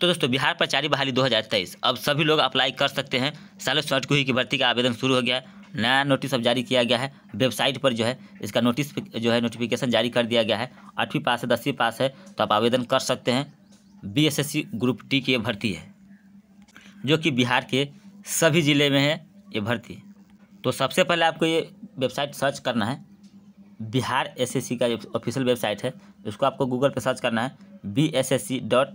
तो दोस्तों बिहार प्रचारी बहाली 2023 अब सभी लोग अप्लाई कर सकते हैं सालों शॉर्ट की भर्ती का आवेदन शुरू हो गया है नया नोटिस अब जारी किया गया है वेबसाइट पर जो है इसका नोटिस जो है नोटिफिकेशन जारी कर दिया गया है आठवीं पास है दसवीं पास है तो आप आवेदन कर सकते हैं बीएसएससी ग्रुप टी की भर्ती है जो कि बिहार के सभी ज़िले में है ये भर्ती तो सबसे पहले आपको ये वेबसाइट सर्च करना है बिहार एसएससी का ऑफिशियल वेबसाइट है उसको आपको गूगल पर सर्च करना है B S S C dot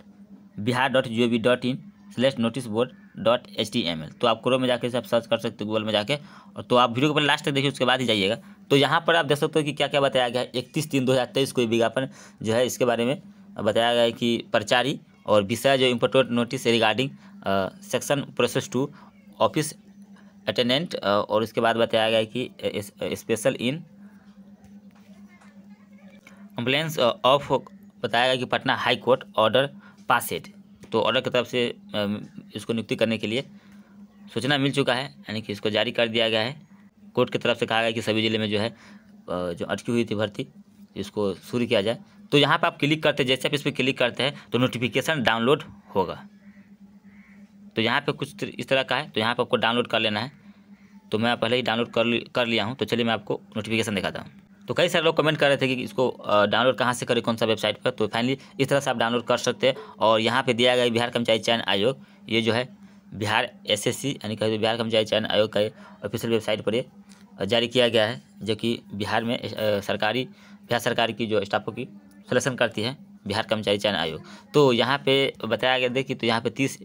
Bihar dot G O V dot in slash notice board dot H T M L तो आप क्रोम में जाकर आप सर्च कर सकते हो गूगल में जाके और तो आप वीडियो को पहले लास्ट तक देखिए उसके बाद ही जाइएगा तो यहाँ पर आप देख सकते हो कि क्या क्या बताया गया है इकतीस तीन दो हज़ार तेईस को विज्ञापन जो है इसके बारे में बताया गया है कि प्रचारी और विषय जो important notice regarding selection process to office attendant और उसके बाद बताया गया कि स्पेशल इन कंप्लेंस ऑफ बताया गया कि Patna High Court order passed तो ऑर्डर की तरफ से इसको नियुक्ति करने के लिए सूचना मिल चुका है यानी कि इसको जारी कर दिया गया है कोर्ट की तरफ से कहा गया कि सभी ज़िले में जो है जो अटकी हुई थी भर्ती इसको शुरू किया जाए तो यहाँ पर आप क्लिक करते जैसे आप इस पर क्लिक करते हैं तो नोटिफिकेशन डाउनलोड होगा तो यहाँ पर कुछ इस तरह का है तो यहाँ पर आपको डाउनलोड कर लेना है तो मैं पहले ही डाउनलोड कर कर लिया हूँ तो चलिए मैं आपको नोटिफिकेशन दिखाता हूँ तो कई सारे लोग कमेंट कर रहे थे कि इसको डाउनलोड कहाँ से करें कौन सा वेबसाइट पर तो फाइनली इस तरह से आप डाउनलोड कर सकते हैं और यहाँ पर दिया गया बिहार कर्मचारी चयन आयोग ये जो है बिहार एसएससी यानी कहते तो बिहार कर्मचारी चयन आयोग का ऑफिशियल वेबसाइट पर ये जारी किया गया है जो कि बिहार में सरकारी बिहार सरकार की जो स्टाफों की सलेक्शन करती है बिहार कर्मचारी चयन आयोग तो यहाँ पे बताया गया देखिए तो यहाँ पे तीस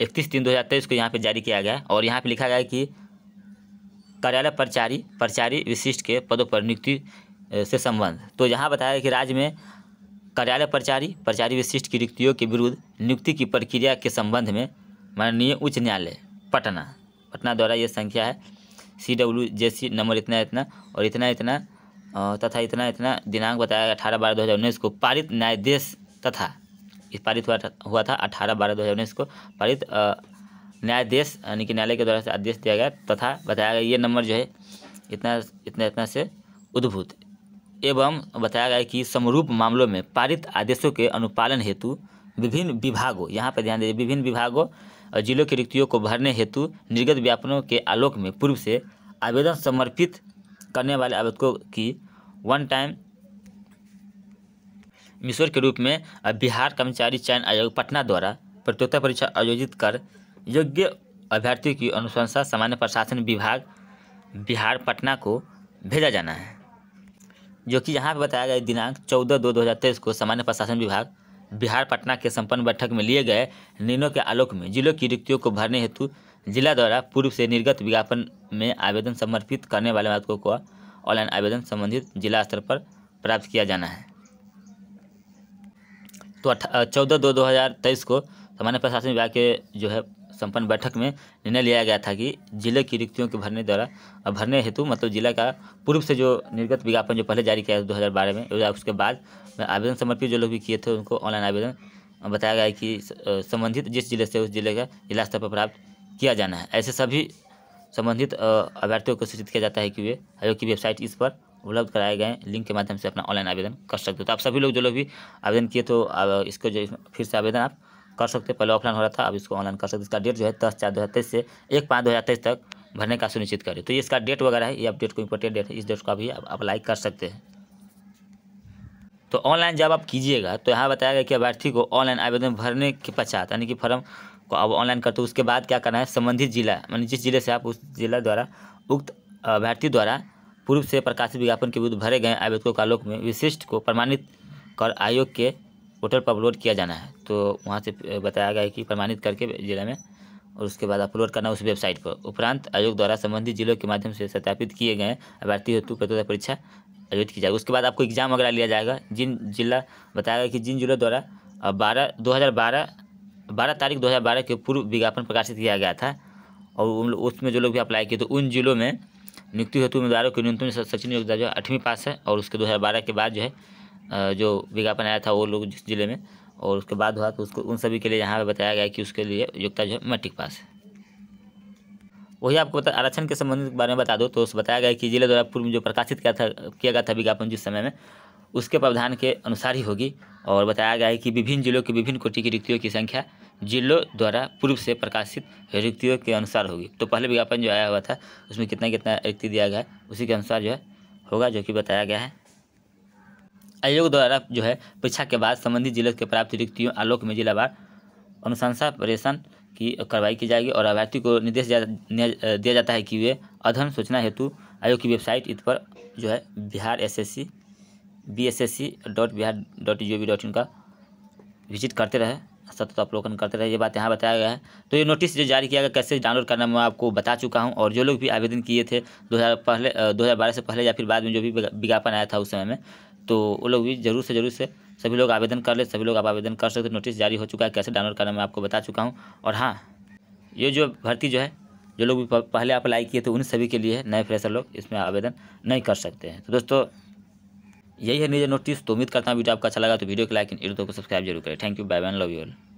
इकतीस तीन दो हज़ार तेईस को यहाँ पे जारी किया गया और यहाँ पे लिखा गया है कि कार्यालय प्रचारी प्रचारी विशिष्ट के पदों पर नियुक्ति से संबंध तो यहाँ बताया कि राज्य में कार्यालय प्रचारी प्रचारी विशिष्ट की नियुक्तियों के विरुद्ध नियुक्ति की प्रक्रिया के संबंध में माननीय उच्च न्यायालय पटना पटना द्वारा यह संख्या है सी डब्ल्यू जे सी नंबर इतना इतना और इतना इतना तथा इतना इतना दिनांक बताया गया अठारह बारह दो हज़ार उन्नीस को पारित न्यायाधीश तथा पारित हुआ था अठारह बारह दो हज़ार उन्नीस को पारित न्यायाधीश यानी कि न्यायालय के द्वारा आदेश दिया गया तथा बताया गया ये नंबर जो है इतना इतना इतना से उद्भूत एवं बताया गया कि समरूप मामलों में पारित आदेशों के अनुपालन हेतु विभिन्न विभागों यहाँ पर ध्यान दीजिए विभिन्न विभागों और जिलों की रिक्तियों को भरने हेतु निर्गत व्यापनों के आलोक में पूर्व से आवेदन समर्पित करने वाले आवेदकों की वन टाइम मिसोर के रूप में बिहार कर्मचारी चयन आयोग पटना द्वारा प्रतियोगिता परीक्षा आयोजित कर योग्य अभ्यर्थियों की अनुशंसा सामान्य प्रशासन विभाग बिहार पटना को भेजा जाना है जो कि यहाँ पर बताया गया दिनांक चौदह दो दो हज़ार तेईस को सामान्य प्रशासन विभाग बिहार पटना के संपन्न बैठक में लिए गए निर्णयों के आलोक में जिलों की रिक्तियों को भरने हेतु जिला द्वारा पूर्व से निर्गत विज्ञापन में आवेदन समर्पित करने वाले मातकों को ऑनलाइन आवेदन संबंधित जिला स्तर पर प्राप्त किया जाना है तो चौदह दो दो हज़ार तेईस को सामान्य प्रशासन विभाग के जो है संपन्न बैठक में निर्णय लिया गया था कि जिले की रिक्तियों के भरने द्वारा भरने हेतु मतलब जिला का पूर्व से जो निर्गत विज्ञापन जो पहले जारी किया दो हज़ार बारह में उसके बाद आवेदन समर्पित जो लोग भी किए थे उनको ऑनलाइन आवेदन बताया गया कि संबंधित जिस जिले से उस जिले का जिला स्तर पर प्राप्त किया जाना है ऐसे सभी संबंधित अभ्यर्थियों को सूचित किया जाता है कि वे आयोग की वेबसाइट इस पर उपलब्ध कराए गए लिंक के माध्यम से अपना ऑनलाइन आवेदन कर सकते हो तो आप सभी लोग जो लोग भी आवेदन किए तो इसको जो फिर से आवेदन आप कर सकते पहले ऑफलाइन हो रहा था अब इसको ऑनलाइन कर सकते इसका डेट जो है दस चार दो हज़ार तेईस से एक पाँच दो हज़ार तेईस तक भरने का सुनिश्चित करें तो इसका डेट वगैरह है ये अपडेट को इम्पोर्टेंट डेट है इस डेट को भी आप अप्लाई कर सकते हैं तो ऑनलाइन जब आप कीजिएगा तो यहाँ बताया गया कि अभ्यर्थी को ऑनलाइन आवेदन भरने के पश्चात यानी कि फॉर्म को अब ऑनलाइन करते उसके बाद क्या करना है संबंधित जिला यानी जिस जिले से आप उस जिला द्वारा उक्त अभ्यर्थी द्वारा पूर्व से प्रकाशित विज्ञापन के विरुद्ध भरे गए आवेदकों का लोक में विशिष्ट को प्रमाणित कर आयोग के पोर्टल पर अपलोड किया जाना है तो वहाँ से बताया गया है कि प्रमाणित करके जिला में और उसके बाद अपलोड करना उस वेबसाइट पर उपरांत आयोग द्वारा संबंधित जिलों के माध्यम से सत्यापित किए गए अभ्यर्थी हेतु प्रतियोगिता परीक्षा आयोजित की जाएगी उसके बाद आपको एग्जाम वगैरह लिया जाएगा जिन जिला बताया गया कि जिन जिलों द्वारा बारह दो हज़ार बारह बारह तारीख दो हज़ार बारह के पूर्व विज्ञापन प्रकाशित किया गया था और उसमें जो लोग भी अप्लाई किए तो उन जिलों में नियुक्ति हेतु उम्मीदवारों के न्यूनतम सचिन योग्यता जो है आठवीं पास है और उसके दो हज़ार बारह के बाद जो है जो विज्ञापन आया था वो लोग जिस जिले में और उसके बाद हुआ तो उसको उन सभी के लिए यहाँ पर बताया गया कि उसके लिए योग्यता जो है मैट्रिक पास है वही आपको बता आरक्षण के संबंधित बारे में बता दो तो उस बताया गया कि जिले द्वारा पूर्व में जो प्रकाशित किया था किया गया था विज्ञापन जिस समय में उसके प्रावधान के अनुसार ही होगी और बताया गया है कि विभिन्न जिलों की विभिन्न कोटि की रिक्तियों की संख्या जिलों द्वारा पूर्व से प्रकाशित रिक्तियों के अनुसार होगी तो पहले विज्ञापन जो आया हुआ था उसमें कितना कितना रिक्ति दिया गया है उसी के अनुसार जो है होगा जो कि बताया गया है आयोग द्वारा जो है परीक्षा के बाद संबंधित जिले के प्राप्त रिक्तियों आलोक में जिलावार अनुशंसा परेशन की कार्रवाई की जाएगी और अभ्यर्थी को निर्देश दिया जाता है कि वे अधन सूचना हेतु आयोग की वेबसाइट इस पर जो है Bihar S S C B S S C dot Bihar dot G O V dot in का विजिट करते रहे सतत अवलोकन करते रहे ये बात यहाँ बताया गया है तो ये नोटिस जो जारी किया गया कैसे डाउनलोड करना मैं आपको बता चुका हूँ और जो लोग भी आवेदन किए थे दो हज़ार पहले दो हज़ार बारह से पहले या फिर बाद में जो भी विज्ञापन आया था उस समय में तो वो लोग भी जरूर से जरूर से सभी लोग आवेदन कर ले सभी लोग आप आवेदन कर सकते नोटिस जारी हो चुका है कैसे डाउनलोड करना मैं आपको बता चुका हूँ और हाँ ये जो भर्ती जो है जो लोग भी पहले अप्लाई किए थे उन सभी के लिए नए फ्रेशर लोग इसमें आवेदन नहीं कर सकते हैं तो दोस्तों यही है न्यूज नोटिस तो उम्मीद करता हूँ वीडियो आपका अच्छा लगा तो वीडियो को लाइक इन को सब्सक्राइब जरूर करें thank you bye bye love you all